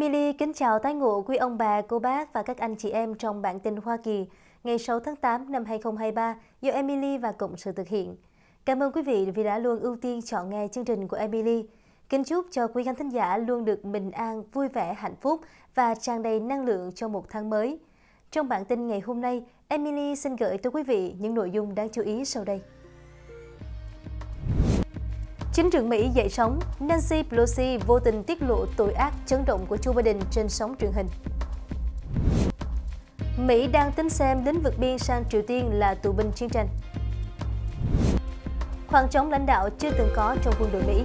Emily kính chào tái ngộ quý ông bà, cô bác và các anh chị em trong bản tin Hoa Kỳ ngày 6 tháng 8 năm 2023 do Emily và Cộng sự thực hiện. Cảm ơn quý vị vì đã luôn ưu tiên chọn nghe chương trình của Emily. Kính chúc cho quý khán thính giả luôn được bình an, vui vẻ, hạnh phúc và tràn đầy năng lượng cho một tháng mới. Trong bản tin ngày hôm nay, Emily xin gửi tới quý vị những nội dung đáng chú ý sau đây. Chính trường Mỹ dậy sóng, Nancy Pelosi vô tình tiết lộ tội ác chấn động của Joe Biden trên sóng truyền hình. Mỹ đang tính xem đến vực biên sang Triều Tiên là tù binh chiến tranh. Khoảng trống lãnh đạo chưa từng có trong quân đội Mỹ.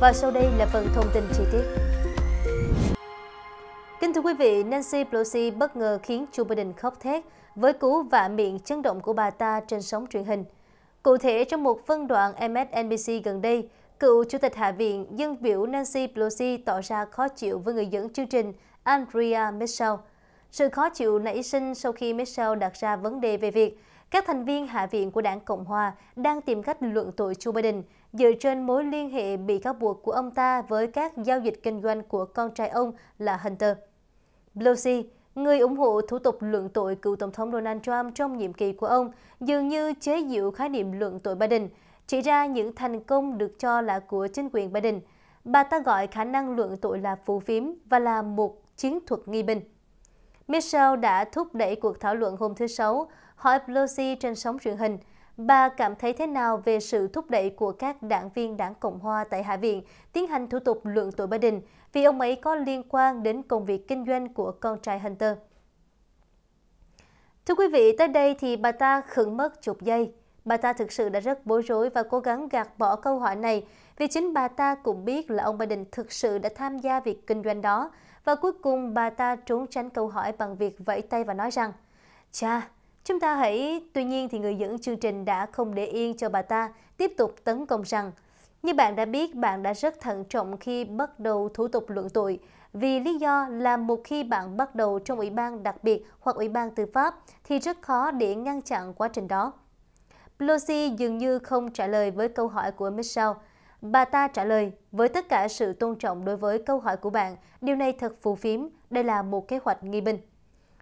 Và sau đây là phần thông tin chi tiết. Kính thưa quý vị, Nancy Pelosi bất ngờ khiến Joe Biden khóc thét với cú vạ miệng chấn động của bà ta trên sóng truyền hình – Cụ thể, trong một phân đoạn MSNBC gần đây, cựu Chủ tịch Hạ viện dân biểu Nancy Pelosi tỏ ra khó chịu với người dẫn chương trình Andrea Mitchell. Sự khó chịu nảy sinh sau khi Mitchell đặt ra vấn đề về việc các thành viên Hạ viện của đảng Cộng Hòa đang tìm cách luận tội Joe Biden dựa trên mối liên hệ bị cáo buộc của ông ta với các giao dịch kinh doanh của con trai ông là Hunter. Pelosi, Người ủng hộ thủ tục luận tội cựu Tổng thống Donald Trump trong nhiệm kỳ của ông dường như chế giễu khái niệm luận tội Biden, chỉ ra những thành công được cho là của chính quyền Biden. Bà ta gọi khả năng luận tội là phù phiếm và là một chiến thuật nghi binh. Michelle đã thúc đẩy cuộc thảo luận hôm thứ Sáu, hỏi Pelosi trên sóng truyền hình – Bà cảm thấy thế nào về sự thúc đẩy của các đảng viên đảng Cộng Hòa tại Hạ viện tiến hành thủ tục luận tội Biden vì ông ấy có liên quan đến công việc kinh doanh của con trai Hunter? Thưa quý vị, tới đây thì bà ta khẩn mất chục giây. Bà ta thực sự đã rất bối rối và cố gắng gạt bỏ câu hỏi này vì chính bà ta cũng biết là ông Biden thực sự đã tham gia việc kinh doanh đó và cuối cùng bà ta trốn tránh câu hỏi bằng việc vẫy tay và nói rằng Cha, Chúng ta hãy, tuy nhiên thì người dẫn chương trình đã không để yên cho bà ta tiếp tục tấn công rằng như bạn đã biết, bạn đã rất thận trọng khi bắt đầu thủ tục luận tội vì lý do là một khi bạn bắt đầu trong ủy ban đặc biệt hoặc ủy ban tư pháp thì rất khó để ngăn chặn quá trình đó. Pelosi dường như không trả lời với câu hỏi của Michelle. Bà ta trả lời, với tất cả sự tôn trọng đối với câu hỏi của bạn, điều này thật phù phiếm, đây là một kế hoạch nghi binh.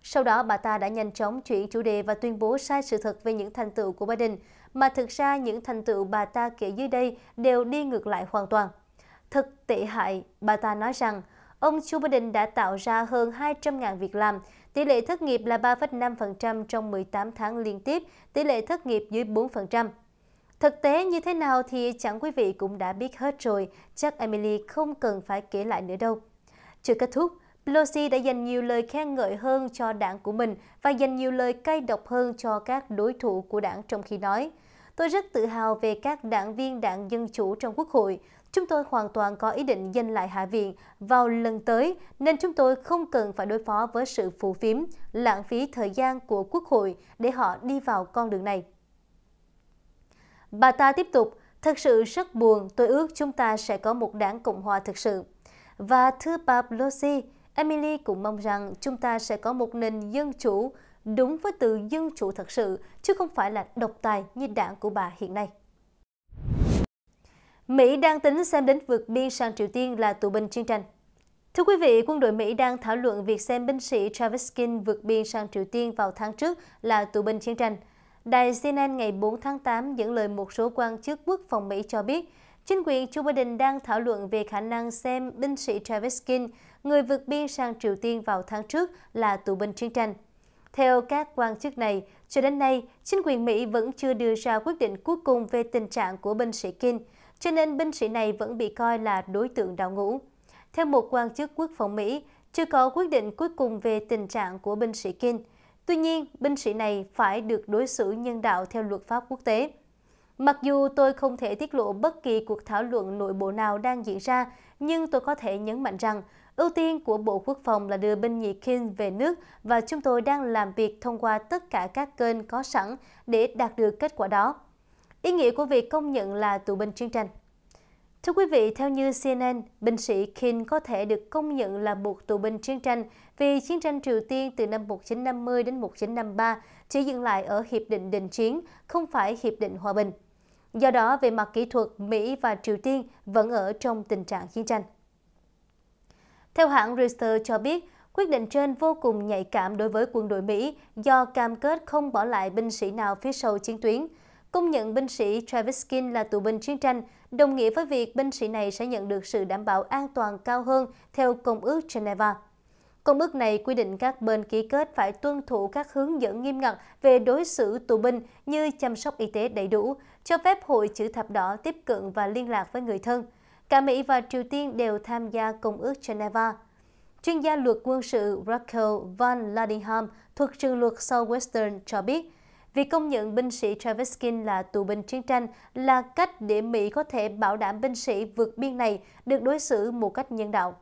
Sau đó, bà ta đã nhanh chóng chuyển chủ đề và tuyên bố sai sự thật về những thành tựu của Biden, mà thực ra những thành tựu bà ta kể dưới đây đều đi ngược lại hoàn toàn. Thực tệ hại, bà ta nói rằng, ông Joe Biden đã tạo ra hơn 200.000 việc làm, tỷ lệ thất nghiệp là 3,5% trong 18 tháng liên tiếp, tỷ lệ thất nghiệp dưới 4%. Thực tế như thế nào thì chẳng quý vị cũng đã biết hết rồi, chắc Emily không cần phải kể lại nữa đâu. Chưa kết thúc, Pelosi đã dành nhiều lời khen ngợi hơn cho đảng của mình và dành nhiều lời cay độc hơn cho các đối thủ của đảng trong khi nói. Tôi rất tự hào về các đảng viên đảng Dân Chủ trong Quốc hội. Chúng tôi hoàn toàn có ý định giành lại Hạ viện vào lần tới, nên chúng tôi không cần phải đối phó với sự phù phiếm, lãng phí thời gian của Quốc hội để họ đi vào con đường này. Bà ta tiếp tục, thật sự rất buồn, tôi ước chúng ta sẽ có một đảng Cộng hòa thực sự. Và thưa bà Pelosi, Emily cũng mong rằng chúng ta sẽ có một nền dân chủ đúng với từ dân chủ thật sự, chứ không phải là độc tài như đảng của bà hiện nay. Mỹ đang tính xem đến vượt biên sang Triều Tiên là tù binh chiến tranh. Thưa quý vị, quân đội Mỹ đang thảo luận việc xem binh sĩ Travis King vượt biên sang Triều Tiên vào tháng trước là tù binh chiến tranh. Đài CNN ngày 4 tháng 8 dẫn lời một số quan chức quốc phòng Mỹ cho biết, chính quyền Joe Biden đang thảo luận về khả năng xem binh sĩ Travis King người vượt biên sang Triều Tiên vào tháng trước là tù binh chiến tranh. Theo các quan chức này, cho đến nay, chính quyền Mỹ vẫn chưa đưa ra quyết định cuối cùng về tình trạng của binh sĩ Kim, cho nên binh sĩ này vẫn bị coi là đối tượng đào ngũ. Theo một quan chức quốc phòng Mỹ, chưa có quyết định cuối cùng về tình trạng của binh sĩ Kim. Tuy nhiên, binh sĩ này phải được đối xử nhân đạo theo luật pháp quốc tế. Mặc dù tôi không thể tiết lộ bất kỳ cuộc thảo luận nội bộ nào đang diễn ra, nhưng tôi có thể nhấn mạnh rằng Ưu tiên của Bộ Quốc phòng là đưa binh nhị King về nước và chúng tôi đang làm việc thông qua tất cả các kênh có sẵn để đạt được kết quả đó. Ý nghĩa của việc công nhận là tù binh chiến tranh. Thưa quý vị, theo như CNN, binh sĩ Kim có thể được công nhận là một tù binh chiến tranh vì chiến tranh Triều Tiên từ năm 1950 đến 1953 chỉ dừng lại ở Hiệp định Đình Chiến, không phải Hiệp định Hòa bình. Do đó, về mặt kỹ thuật, Mỹ và Triều Tiên vẫn ở trong tình trạng chiến tranh. Theo hãng Reuters cho biết, quyết định trên vô cùng nhạy cảm đối với quân đội Mỹ do cam kết không bỏ lại binh sĩ nào phía sau chiến tuyến. Công nhận binh sĩ Travis Skin là tù binh chiến tranh đồng nghĩa với việc binh sĩ này sẽ nhận được sự đảm bảo an toàn cao hơn theo Công ước Geneva. Công ước này quy định các bên ký kết phải tuân thủ các hướng dẫn nghiêm ngặt về đối xử tù binh như chăm sóc y tế đầy đủ, cho phép hội chữ thập đỏ tiếp cận và liên lạc với người thân. Cả Mỹ và Triều Tiên đều tham gia Công ước Geneva. Chuyên gia luật quân sự Rachel Van Ladingham thuộc trường luật Southwestern cho biết, Việc công nhận binh sĩ Traviskin là tù binh chiến tranh là cách để Mỹ có thể bảo đảm binh sĩ vượt biên này được đối xử một cách nhân đạo.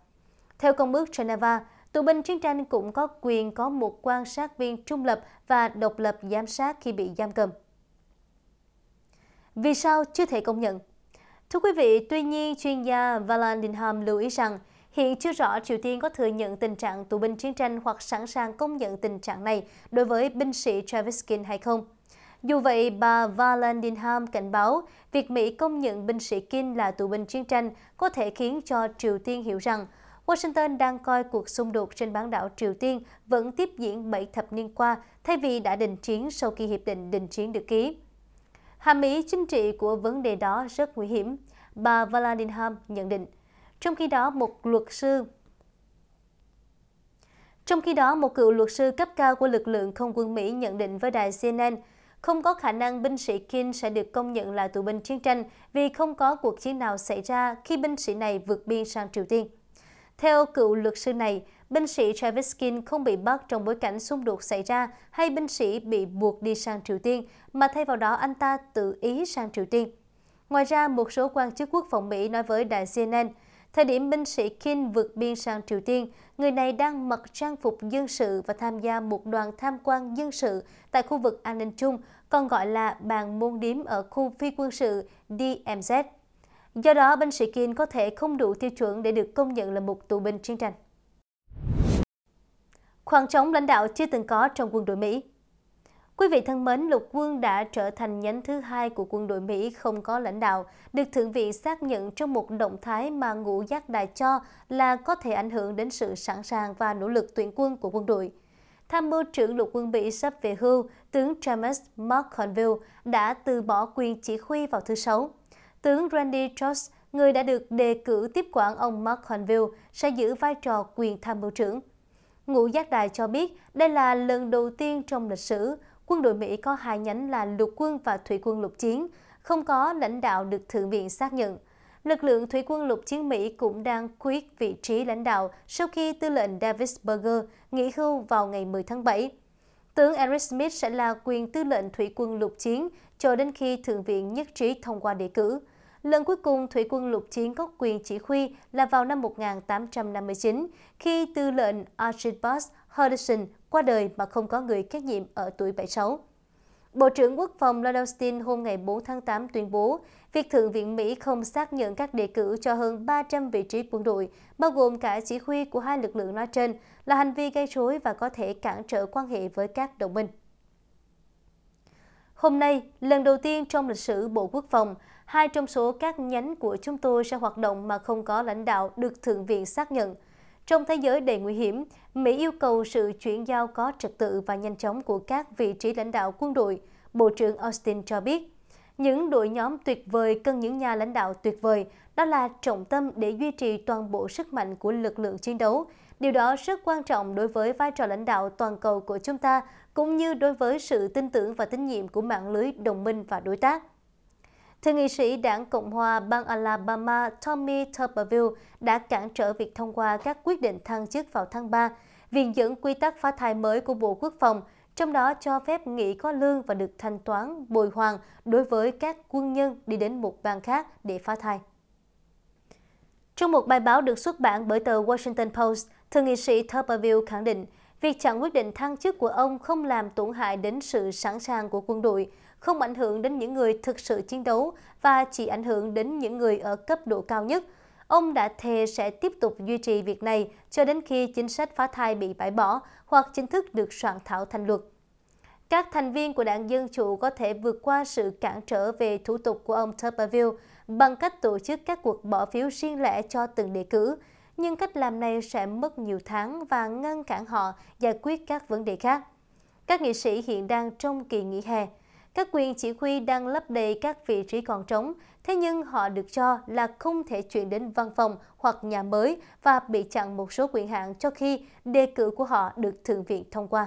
Theo Công ước Geneva, tù binh chiến tranh cũng có quyền có một quan sát viên trung lập và độc lập giám sát khi bị giam cầm. Vì sao chưa thể công nhận? Thưa quý vị, tuy nhiên chuyên gia Vallandinham lưu ý rằng hiện chưa rõ Triều Tiên có thừa nhận tình trạng tù binh chiến tranh hoặc sẵn sàng công nhận tình trạng này đối với binh sĩ Travis King hay không. Dù vậy, bà Vallandinham cảnh báo việc Mỹ công nhận binh sĩ Kim là tù binh chiến tranh có thể khiến cho Triều Tiên hiểu rằng Washington đang coi cuộc xung đột trên bán đảo Triều Tiên vẫn tiếp diễn 7 thập niên qua thay vì đã đình chiến sau khi hiệp định đình chiến được ký. Hàm ý chính trị của vấn đề đó rất nguy hiểm, bà Vallandigham nhận định. Trong khi đó, một luật sư trong khi đó, một cựu luật sư cấp cao của lực lượng không quân Mỹ nhận định với đài CNN, không có khả năng binh sĩ Kim sẽ được công nhận là tù binh chiến tranh vì không có cuộc chiến nào xảy ra khi binh sĩ này vượt biên sang Triều Tiên. Theo cựu luật sư này, binh sĩ Travis King không bị bắt trong bối cảnh xung đột xảy ra hay binh sĩ bị buộc đi sang Triều Tiên, mà thay vào đó anh ta tự ý sang Triều Tiên. Ngoài ra, một số quan chức quốc phòng Mỹ nói với đài CNN, thời điểm binh sĩ Kim vượt biên sang Triều Tiên, người này đang mặc trang phục dân sự và tham gia một đoàn tham quan dân sự tại khu vực an ninh chung, còn gọi là bàn môn điếm ở khu phi quân sự DMZ. Do đó, binh sĩ Kim có thể không đủ tiêu chuẩn để được công nhận là một tù binh chiến tranh khoảng trống lãnh đạo chưa từng có trong quân đội Mỹ. Quý vị thân mến, lục quân đã trở thành nhánh thứ hai của quân đội Mỹ không có lãnh đạo, được Thượng viện xác nhận trong một động thái mà ngũ giác đài cho là có thể ảnh hưởng đến sự sẵn sàng và nỗ lực tuyển quân của quân đội. Tham mưu trưởng lục quân Mỹ sắp về hưu, tướng James McConville đã từ bỏ quyền chỉ huy vào thứ Sáu. Tướng Randy Jones, người đã được đề cử tiếp quản ông McConville, sẽ giữ vai trò quyền tham mưu trưởng. Ngũ Giác Đài cho biết đây là lần đầu tiên trong lịch sử quân đội Mỹ có hai nhánh là lục quân và thủy quân lục chiến, không có lãnh đạo được Thượng viện xác nhận. Lực lượng thủy quân lục chiến Mỹ cũng đang quyết vị trí lãnh đạo sau khi tư lệnh Davis Berger nghỉ hưu vào ngày 10 tháng 7. Tướng Eric Smith sẽ là quyền tư lệnh thủy quân lục chiến cho đến khi Thượng viện nhất trí thông qua đề cử. Lần cuối cùng thủy quân lục chiến có quyền chỉ huy là vào năm 1859, khi tư lệnh Archibald Henderson qua đời mà không có người kế nhiệm ở tuổi 76. Bộ trưởng Quốc phòng Lodelstein hôm ngày 4 tháng 8 tuyên bố, việc Thượng viện Mỹ không xác nhận các đề cử cho hơn 300 vị trí quân đội, bao gồm cả chỉ huy của hai lực lượng nói trên, là hành vi gây rối và có thể cản trở quan hệ với các đồng minh. Hôm nay, lần đầu tiên trong lịch sử Bộ Quốc phòng, hai trong số các nhánh của chúng tôi sẽ hoạt động mà không có lãnh đạo được Thượng viện xác nhận. Trong thế giới đầy nguy hiểm, Mỹ yêu cầu sự chuyển giao có trật tự và nhanh chóng của các vị trí lãnh đạo quân đội, Bộ trưởng Austin cho biết. Những đội nhóm tuyệt vời cần những nhà lãnh đạo tuyệt vời, đó là trọng tâm để duy trì toàn bộ sức mạnh của lực lượng chiến đấu, Điều đó rất quan trọng đối với vai trò lãnh đạo toàn cầu của chúng ta, cũng như đối với sự tin tưởng và tín nhiệm của mạng lưới đồng minh và đối tác. Thượng nghị sĩ đảng Cộng hòa bang Alabama Tommy Tuberville đã cản trở việc thông qua các quyết định thăng chức vào tháng 3, viện dẫn quy tắc phá thai mới của Bộ Quốc phòng, trong đó cho phép nghỉ có lương và được thanh toán bồi hoàn đối với các quân nhân đi đến một bang khác để phá thai. Trong một bài báo được xuất bản bởi tờ Washington Post, Thượng nghị sĩ Tupperville khẳng định, việc chặn quyết định thăng chức của ông không làm tổn hại đến sự sẵn sàng của quân đội, không ảnh hưởng đến những người thực sự chiến đấu và chỉ ảnh hưởng đến những người ở cấp độ cao nhất. Ông đã thề sẽ tiếp tục duy trì việc này cho đến khi chính sách phá thai bị bãi bỏ hoặc chính thức được soạn thảo thành luật. Các thành viên của đảng Dân Chủ có thể vượt qua sự cản trở về thủ tục của ông Tupperville bằng cách tổ chức các cuộc bỏ phiếu riêng lẻ cho từng đề cử, nhưng cách làm này sẽ mất nhiều tháng và ngăn cản họ giải quyết các vấn đề khác. Các nghị sĩ hiện đang trong kỳ nghỉ hè. Các quyền chỉ huy đang lấp đầy các vị trí còn trống, thế nhưng họ được cho là không thể chuyển đến văn phòng hoặc nhà mới và bị chặn một số quyền hạn cho khi đề cử của họ được Thượng viện thông qua.